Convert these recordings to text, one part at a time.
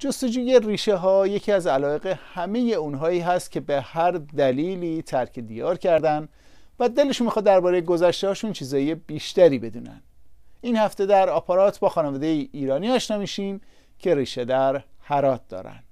جستجوی ریشه ها یکی از علایق همه اونهایی هست که به هر دلیلی ترک دیار کردن و دلشون میخواد درباره گذشته هاشون چیزایی بیشتری بدونن این هفته در آپارات با خانواده ایرانی آشنا میشیم که ریشه در هرات دارن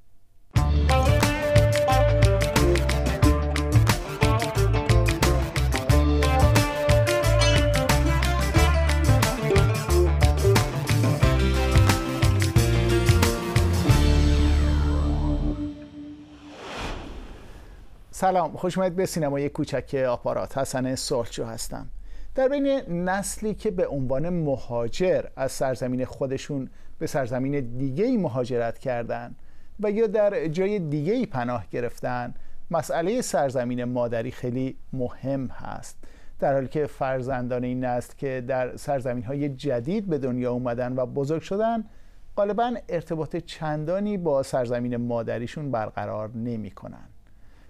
سلام خوش اومدید به سینمای کوچک آپارات حسن سالچو هستم در بین نسلی که به عنوان مهاجر از سرزمین خودشون به سرزمین دیگه ای مهاجرت کردن و یا در جای دیگه ای پناه گرفتن مسئله سرزمین مادری خیلی مهم هست در حالی که فرزندان این نسل که در سرزمین های جدید به دنیا اومدن و بزرگ شدن غالبا ارتباط چندانی با سرزمین مادریشون برقرار نمی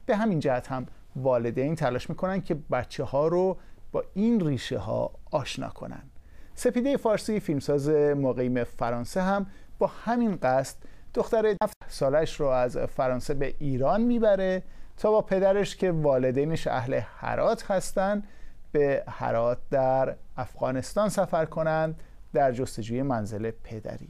به همین جهت هم والدین تلاش میکنن که بچه ها رو با این ریشه ها آشنا کنن سپیده فارسی فیلمساز مقیم فرانسه هم با همین قصد دختر هفت سالش رو از فرانسه به ایران میبره تا با پدرش که والدینش اهل حرات هستند به حرات در افغانستان سفر کنند در جستجوی منزل پدری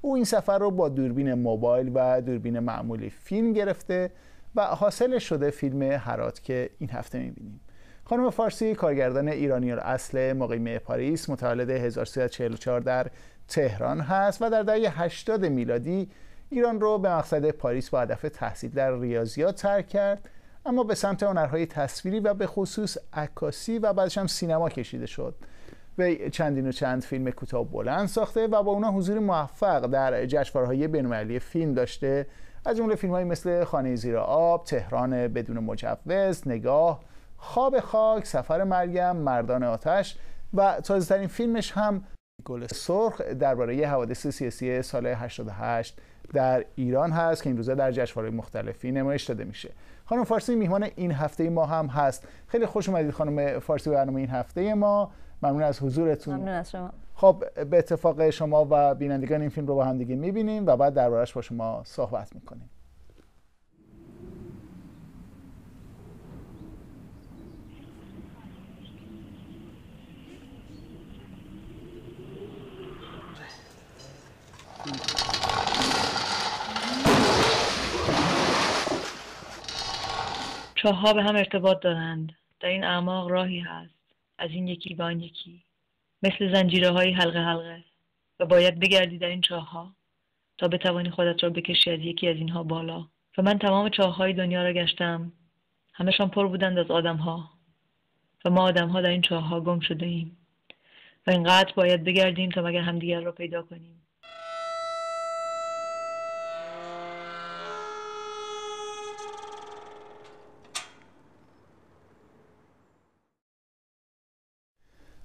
او این سفر رو با دوربین موبایل و دوربین معمولی فیلم گرفته و حاصل شده فیلم هرات که این هفته میبینیم خانم فارسی کارگردان ایرانی اصل مقیم پاریس متولد 1344 در تهران هست و در دهه 80 میلادی ایران رو به مقصد پاریس با هدف تحصیل در ریاضیات ترک کرد اما به سمت هنرهای تصویری و به خصوص عکاسی و بعدش هم سینما کشیده شد و چندین و چند فیلم کوتاه بلند ساخته و با اونا حضور موفق در جشنواره‌های بین‌المللی فیلم داشته از جمله فیلم های مثل خانه زیر آب، تهران بدون مجوز، نگاه، خواب خاک، سفر مریم، مردان آتش و تازه‌ترین فیلمش هم گل سرخ درباره حوادث سیاسی سال 88 در ایران هست که این روزه در جشنواره‌های مختلفی نمایش داده میشه. خانم فارسی میهمان این هفته ما هم هست. خیلی خوش اومدید خانم فارسی به برنامه این هفته ما. ممنون از حضورتون. ممنون از شما. خب به اتفاق شما و بینندگان این فیلم رو با هم دیگه میبینیم و بعد دربارش با شما صحبت میکنیم چه ها به هم ارتباط دارند در این اعماق راهی هست از این یکی به آن یکی مثل زنجیره های حلقه حلقه و باید بگردی در این چاه ها تا بتوانی خودت را بکشی از یکی از اینها بالا و من تمام چاه های دنیا را گشتم همشان پر بودند از آدم ها و ما آدم ها در این چاه ها گم شده ایم و اینقدر باید بگردیم تا مگر همدیگر را پیدا کنیم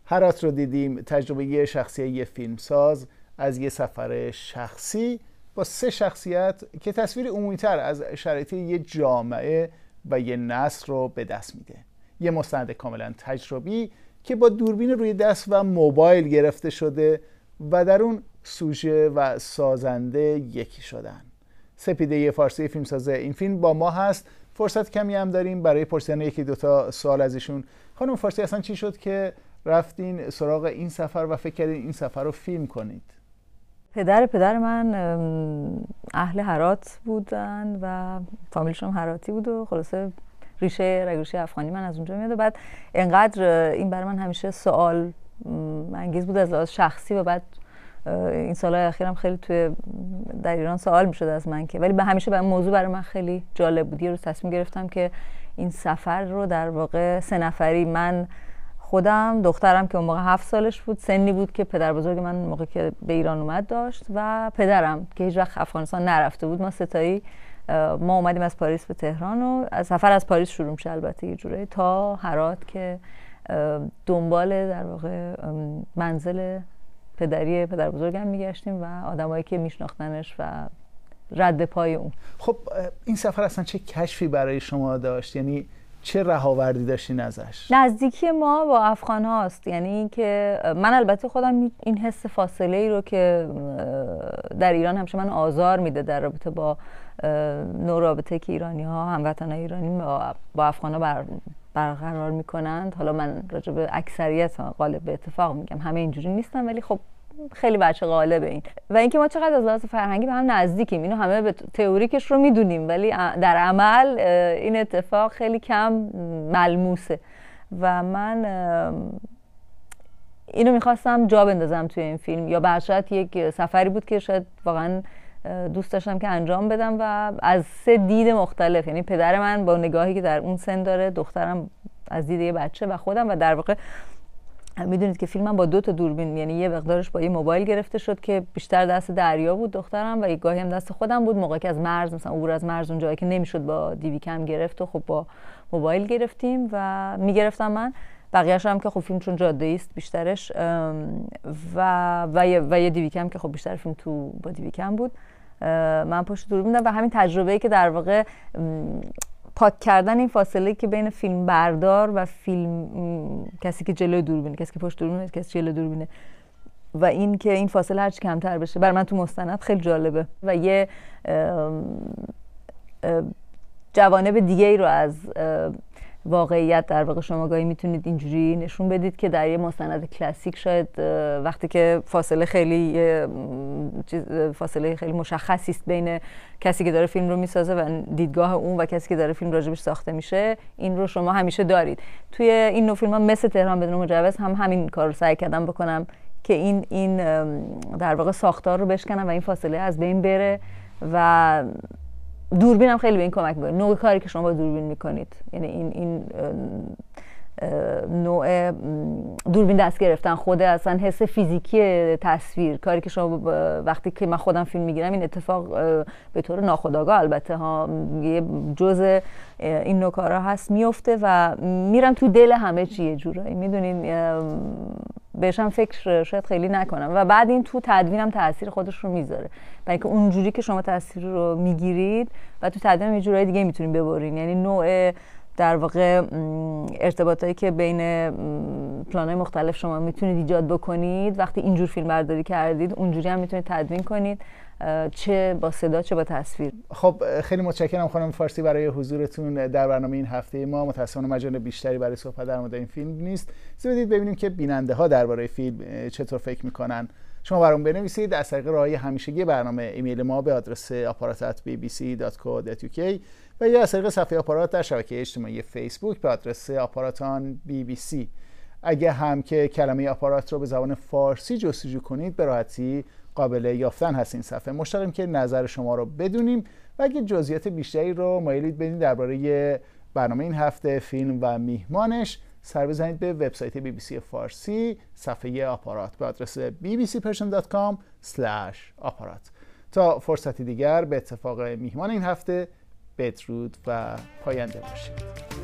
هرات رو دیدیم تجربه شخصی یه فیلمساز از یه سفر شخصی با سه شخصیت که تصویر عمومیتر از شرایط یه جامعه و یه نسل رو به دست میده یه مستند کاملا تجربی که با دوربین روی دست و موبایل گرفته شده و در اون سوژه و سازنده یکی شدن سپیده فارسی فیلمساز این فیلم با ما هست فرصت کمی هم داریم برای پرسیدن یکی دوتا سوال از ایشون خانم فارسی اصلا چی شد که رفتین سراغ این سفر و فکر کردین این سفر رو فیلم کنید پدر پدر من اهل هرات بودن و فامیلشون هراتی بود و خلاصه ریشه رگوشی افغانی من از اونجا میاد و بعد انقدر این برای من همیشه سوال انگیز بود از لحاظ شخصی و بعد این سالهای اخیرم خیلی توی در ایران سوال میشد از من که ولی به همیشه به موضوع برای من خیلی جالب بود یه روز تصمیم گرفتم که این سفر رو در واقع سه نفری من خودم دخترم که اون موقع هفت سالش بود سنی بود که پدر بزرگ من موقع که به ایران اومد داشت و پدرم که هیچ وقت افغانستان نرفته بود ما ستایی ما اومدیم از پاریس به تهران و از سفر از پاریس شروع میشه البته یه جوره تا هرات که دنبال در واقع منزل پدری پدر بزرگم میگشتیم و آدمایی که میشناختنش و رد پای اون خب این سفر اصلا چه کشفی برای شما داشت یعنی چه رهاوردی داشتین ازش نزدیکی ما با افغان هاست یعنی اینکه من البته خودم این حس فاصله ای رو که در ایران همیشه من آزار میده در رابطه با نوع رابطه که ایرانی ها هموطن ایرانی با افغان ها بر برقرار میکنند حالا من راجع به اکثریت غالب به اتفاق میگم همه اینجوری نیستن ولی خب خیلی بچه غالب این و اینکه ما چقدر از لحاظ فرهنگی به هم نزدیکیم اینو همه به تئوریکش رو میدونیم ولی در عمل این اتفاق خیلی کم ملموسه و من اینو میخواستم جا بندازم توی این فیلم یا برشت یک سفری بود که شاید واقعا دوست داشتم که انجام بدم و از سه دید مختلف یعنی پدر من با نگاهی که در اون سن داره دخترم از دید یه بچه و خودم و در واقع میدونید که فیلمم با دو تا دوربین یعنی یه مقدارش با یه موبایل گرفته شد که بیشتر دست دریا بود دخترم و یه گاهی هم دست خودم بود موقعی که از مرز مثلا عبور از مرز جایی که نمیشد با دیوی کم گرفت و خب با موبایل گرفتیم و میگرفتم من بقیه‌اش هم که خب فیلم چون جاده است بیشترش و و یه, و دیوی کم که خب بیشتر فیلم تو با دیوی کم بود من پشت دور بودم و همین تجربه ای که در واقع پاک کردن این فاصله که بین فیلم بردار و فیلم کسی که جلوی دوربینه کسی که پشت دوربینه کسی جلوی دوربینه و این که این فاصله هرچی کمتر بشه بر من تو مستند خیلی جالبه و یه جوانب دیگه ای رو از واقعیت در واقع شما گاهی میتونید اینجوری نشون بدید که در یه مستند کلاسیک شاید وقتی که فاصله خیلی فاصله خیلی مشخصی است بین کسی که داره فیلم رو میسازه و دیدگاه اون و کسی که داره فیلم راجبش ساخته میشه این رو شما همیشه دارید توی این نوع فیلم ها مثل تهران بدون مجوز هم همین کار رو سعی کردم بکنم که این این در واقع ساختار رو بشکنم و این فاصله از بین بره و دوربین هم خیلی به این کمک میکنه نوع کاری که شما با دوربین میکنید یعنی این, این نوع دوربین دست گرفتن خود اصلا حس فیزیکی تصویر کاری که شما وقتی که من خودم فیلم میگیرم این اتفاق به طور ناخودآگاه البته ها یه جزء این کارا هست میفته و میرم تو دل همه چیه جورایی میدونین بهشم فکر شاید خیلی نکنم و بعد این تو تدوینم تاثیر خودش رو میذاره برای اینکه اونجوری که شما تاثیر رو میگیرید و تو تدوینم یه جورایی دیگه میتونین ببرین یعنی نوع در واقع ارتباطایی که بین پلانهای مختلف شما میتونید ایجاد بکنید وقتی اینجور فیلم برداری کردید اونجوری هم میتونید تدوین کنید چه با صدا چه با تصویر خب خیلی متشکرم خانم فارسی برای حضورتون در برنامه این هفته ما متاسفانه مجال بیشتری برای صحبت در مورد این فیلم نیست بدید ببینیم که بیننده ها درباره فیلم چطور فکر میکنن شما برام بنویسید از طریق راهی همیشگی برنامه ایمیل ما به آدرس aparat@bbc.co.uk و یا از طریق صفحه آپارات در شبکه اجتماعی فیسبوک به آدرس آپاراتان BBC اگه هم که کلمه آپارات رو به زبان فارسی جستجو کنید به راحتی قابل یافتن هست این صفحه مشتاقیم که نظر شما رو بدونیم و اگه جزئیات بیشتری رو مایلید بدین درباره برنامه این هفته فیلم و میهمانش سر بزنید به وبسایت بی بی سی فارسی صفحه آپارات به آدرس bbcpersian.com آپارات تا فرصتی دیگر به اتفاق میهمان این هفته بدرود و پاینده باشید